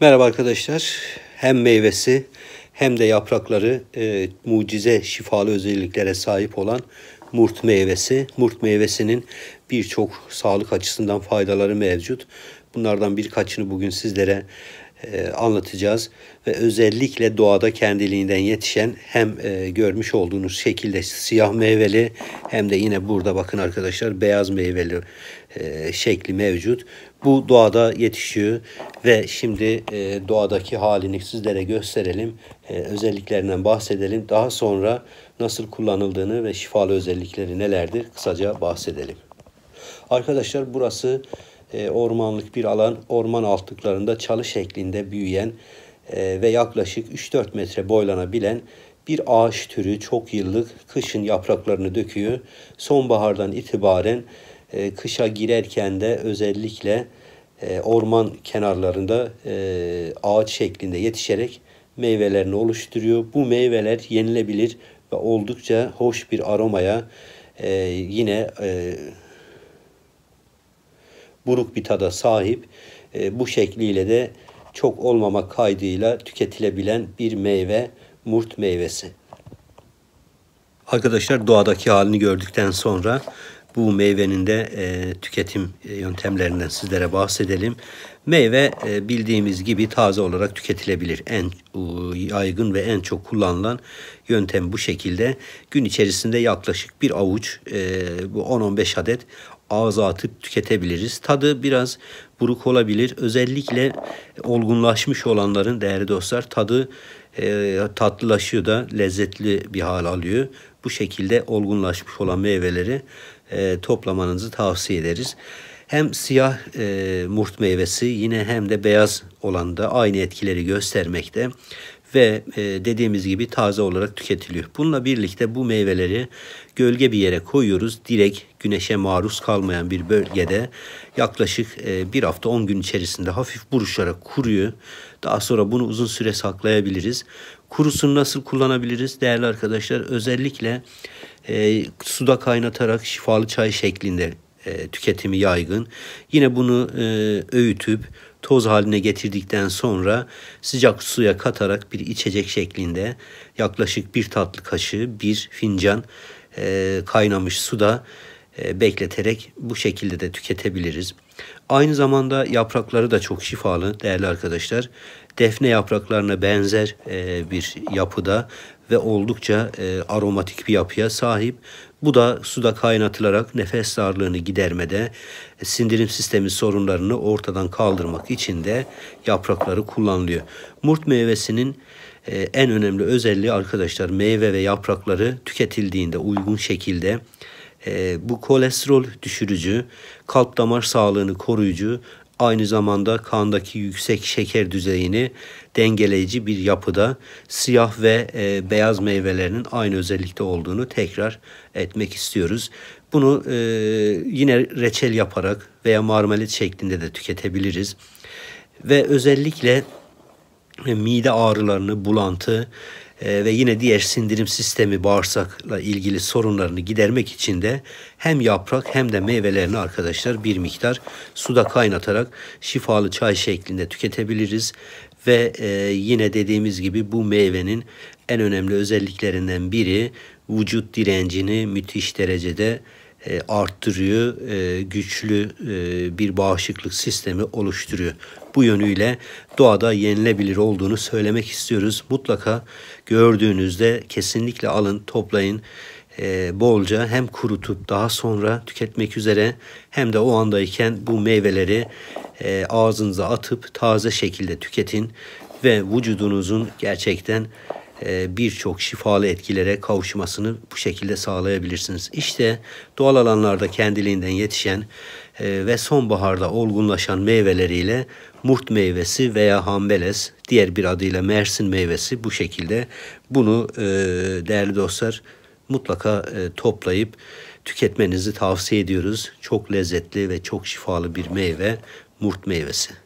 Merhaba arkadaşlar. Hem meyvesi hem de yaprakları e, mucize şifalı özelliklere sahip olan murt meyvesi. Murt meyvesinin birçok sağlık açısından faydaları mevcut. Bunlardan birkaçını bugün sizlere e, anlatacağız ve özellikle doğada kendiliğinden yetişen hem e, görmüş olduğunuz şekilde siyah meyveli hem de yine burada bakın arkadaşlar beyaz meyveli e, şekli mevcut. Bu doğada yetişiyor ve şimdi e, doğadaki halini sizlere gösterelim. E, özelliklerinden bahsedelim. Daha sonra nasıl kullanıldığını ve şifalı özellikleri nelerdir kısaca bahsedelim. Arkadaşlar burası e, ormanlık bir alan orman altlıklarında çalı şeklinde büyüyen e, ve yaklaşık 3-4 metre boylanabilen bir ağaç türü çok yıllık kışın yapraklarını döküyor. Sonbahardan itibaren e, kışa girerken de özellikle orman kenarlarında ağaç şeklinde yetişerek meyvelerini oluşturuyor. Bu meyveler yenilebilir ve oldukça hoş bir aromaya e, yine buruk bir tada sahip. E, bu şekliyle de çok olmama kaydıyla tüketilebilen bir meyve murt meyvesi. Arkadaşlar doğadaki halini gördükten sonra bu meyvenin de e, tüketim e, yöntemlerinden sizlere bahsedelim. Meyve e, bildiğimiz gibi taze olarak tüketilebilir. En e, yaygın ve en çok kullanılan yöntem bu şekilde. Gün içerisinde yaklaşık bir avuç, e, bu 10-15 adet ağza atıp tüketebiliriz. Tadı biraz buruk olabilir. Özellikle olgunlaşmış olanların değerli dostlar tadı e, tatlılaşıyor da lezzetli bir hal alıyor. Bu şekilde olgunlaşmış olan meyveleri e, toplamanızı tavsiye ederiz. Hem siyah e, murt meyvesi yine hem de beyaz olan da aynı etkileri göstermekte ve e, dediğimiz gibi taze olarak tüketiliyor. Bununla birlikte bu meyveleri gölge bir yere koyuyoruz. Direkt güneşe maruz kalmayan bir bölgede yaklaşık e, bir hafta 10 gün içerisinde hafif buruşarak kuruyor. Daha sonra bunu uzun süre saklayabiliriz. Kurusunu nasıl kullanabiliriz değerli arkadaşlar? Özellikle e, suda kaynatarak şifalı çay şeklinde e, tüketimi yaygın. Yine bunu e, öğütüp toz haline getirdikten sonra sıcak suya katarak bir içecek şeklinde yaklaşık bir tatlı kaşığı bir fincan e, kaynamış suda e, bekleterek bu şekilde de tüketebiliriz. Aynı zamanda yaprakları da çok şifalı değerli arkadaşlar. Defne yapraklarına benzer e, bir yapıda ve oldukça e, aromatik bir yapıya sahip. Bu da suda kaynatılarak nefes darlığını gidermede, e, sindirim sistemi sorunlarını ortadan kaldırmak için de yaprakları kullanılıyor. Murt meyvesinin e, en önemli özelliği arkadaşlar meyve ve yaprakları tüketildiğinde uygun şekilde e, bu kolesterol düşürücü, kalp damar sağlığını koruyucu, aynı zamanda kandaki yüksek şeker düzeyini dengeleyici bir yapıda siyah ve e, beyaz meyvelerinin aynı özellikte olduğunu tekrar etmek istiyoruz. Bunu e, yine reçel yaparak veya marmelit şeklinde de tüketebiliriz. Ve özellikle e, mide ağrılarını, bulantı ee, ve yine diğer sindirim sistemi bağırsakla ilgili sorunlarını gidermek için de hem yaprak hem de meyvelerini arkadaşlar bir miktar suda kaynatarak şifalı çay şeklinde tüketebiliriz. Ve e, yine dediğimiz gibi bu meyvenin en önemli özelliklerinden biri vücut direncini müthiş derecede e, arttırıyor, e, güçlü e, bir bağışıklık sistemi oluşturuyor. Bu yönüyle doğada yenilebilir olduğunu söylemek istiyoruz. Mutlaka gördüğünüzde kesinlikle alın, toplayın. bolca hem kurutup daha sonra tüketmek üzere hem de o andayken bu meyveleri ağzınıza atıp taze şekilde tüketin ve vücudunuzun gerçekten e, birçok şifalı etkilere kavuşmasını bu şekilde sağlayabilirsiniz. İşte doğal alanlarda kendiliğinden yetişen e, ve sonbaharda olgunlaşan meyveleriyle murt meyvesi veya hambeles diğer bir adıyla mersin meyvesi bu şekilde bunu e, değerli dostlar mutlaka toplayıp tüketmenizi tavsiye ediyoruz. Çok lezzetli ve çok şifalı bir meyve murt meyvesi.